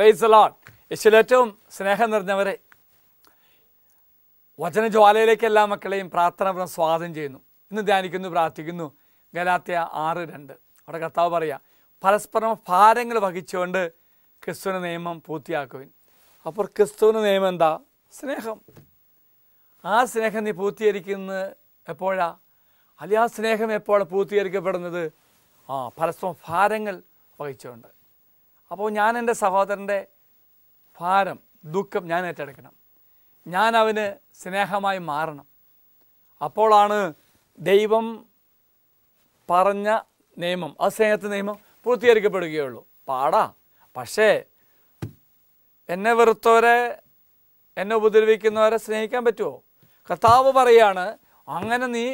പ്രൈസലോൺ യേശുലേറ്റവും സ്നേഹം നിറഞ്ഞവരെ വചനജ്വാലയിലേക്ക് എല്ലാ മക്കളെയും പ്രാർത്ഥന സ്വാഗതം ചെയ്യുന്നു ഇന്ന് ധ്യാനിക്കുന്നു പ്രാർത്ഥിക്കുന്നു ഗലാത്യ ആറ് രണ്ട് അവിടെ കർത്താവ് പറയുക പരസ്പരം ഭാരങ്ങൾ വഹിച്ചുകൊണ്ട് ക്രിസ്തുവിന് നിയമം പൂർത്തിയാക്കുവിൻ അപ്പോൾ ക്രിസ്തുവിന് നിയമം എന്താ സ്നേഹം ആ സ്നേഹം നീ പൂർത്തീകരിക്കുന്നത് എപ്പോഴാ അല്ലെങ്കിൽ ആ സ്നേഹം എപ്പോഴാണ് പൂർത്തീകരിക്കപ്പെടുന്നത് ആ പരസ്പരം ഭാരങ്ങൾ വഹിച്ചുകൊണ്ട് അപ്പോൾ ഞാൻ എൻ്റെ സഹോദരൻ്റെ ഭാരം ദുഃഖം ഞാൻ ഏറ്റെടുക്കണം ഞാൻ അവന് സ്നേഹമായി മാറണം അപ്പോഴാണ് ദൈവം പറഞ്ഞ നിയമം ആ സ്നേഹത്തെ നിയമം പൂർത്തീകരിക്കപ്പെടുകയുള്ളൂ പാടാ പക്ഷേ എന്നെ വെറുത്തവരെ എന്നെ ഉപദ്രവിക്കുന്നവരെ സ്നേഹിക്കാൻ പറ്റുമോ കർത്താവ് പറയാണ് അങ്ങനെ നീ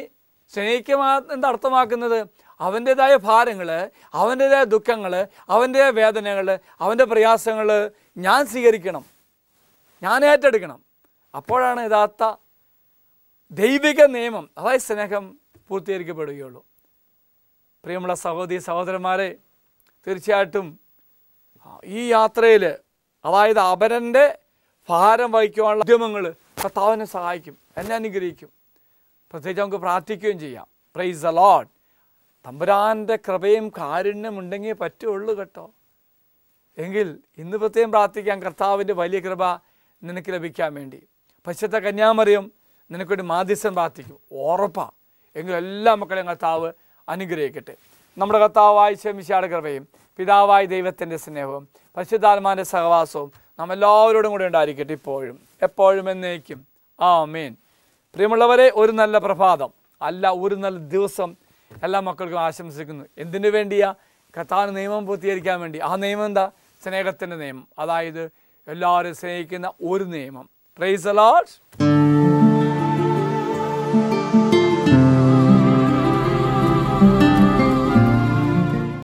സ്നേഹിക്കുക എന്താ അർത്ഥമാക്കുന്നത് അവൻ്റെതായ ഭാരങ്ങൾ അവൻ്റെതായ ദുഃഖങ്ങൾ അവൻ്റെതായ വേദനകൾ അവൻ്റെ പ്രയാസങ്ങൾ ഞാൻ സ്വീകരിക്കണം ഞാൻ ഏറ്റെടുക്കണം അപ്പോഴാണ് യഥാർത്ഥ ദൈവിക നിയമം അതായത് സ്നേഹം പൂർത്തീകരിക്കപ്പെടുകയുള്ളൂ പ്രിയമുള്ള സഹോദരി സഹോദരന്മാരെ തീർച്ചയായിട്ടും ഈ യാത്രയിൽ അതായത് അപരൻ്റെ ഭാരം വഹിക്കുവാനുള്ള ഉദ്യമങ്ങൾ കർത്താവിനെ സഹായിക്കും എന്നെ അനുഗ്രഹിക്കും പ്രത്യേകിച്ച് നമുക്ക് പ്രാർത്ഥിക്കുകയും ചെയ്യാം പ്രൈസ് അലോട്ട് തമ്പുരാൻ്റെ കൃപയും കാരുണ്യം ഉണ്ടെങ്കിൽ പറ്റുള്ളൂ കേട്ടോ എങ്കിൽ ഇന്ന് പ്രത്യേകം പ്രാർത്ഥിക്കാം കർത്താവിൻ്റെ വലിയ കൃപ നിനക്ക് ലഭിക്കാൻ വേണ്ടി പശ്ചത്ത കന്യാമറിയും നിനക്കൊരു മാധ്യസ്ഥം പ്രാർത്ഥിക്കും ഉറപ്പാണ് എങ്കിലും എല്ലാ മക്കളെയും കർത്താവ് അനുഗ്രഹിക്കട്ടെ നമ്മുടെ കർത്താവായി ശമിശാട് കൃപയും പിതാവായ ദൈവത്തിൻ്റെ സ്നേഹവും പശുതാത്മാൻ്റെ സഹവാസവും നാം എല്ലാവരോടും കൂടെ ഉണ്ടായിരിക്കട്ടെ ഇപ്പോഴും എപ്പോഴും എന്നേക്കും ആ മീൻ പ്രിയമുള്ളവരെ ഒരു നല്ല പ്രഭാതം അല്ല ഒരു നല്ല ദിവസം എല്ലാ മക്കൾക്കും ആശംസിക്കുന്നു എന്തിനു വേണ്ടിയാ കർത്താവിന് നിയമം പൂർത്തീകരിക്കാൻ വേണ്ടി ആ നിയമം എന്താ സ്നേഹത്തിൻ്റെ നിയമം അതായത് എല്ലാവരും സ്നേഹിക്കുന്ന ഒരു നിയമം പ്രൈസ് അലോട്ട്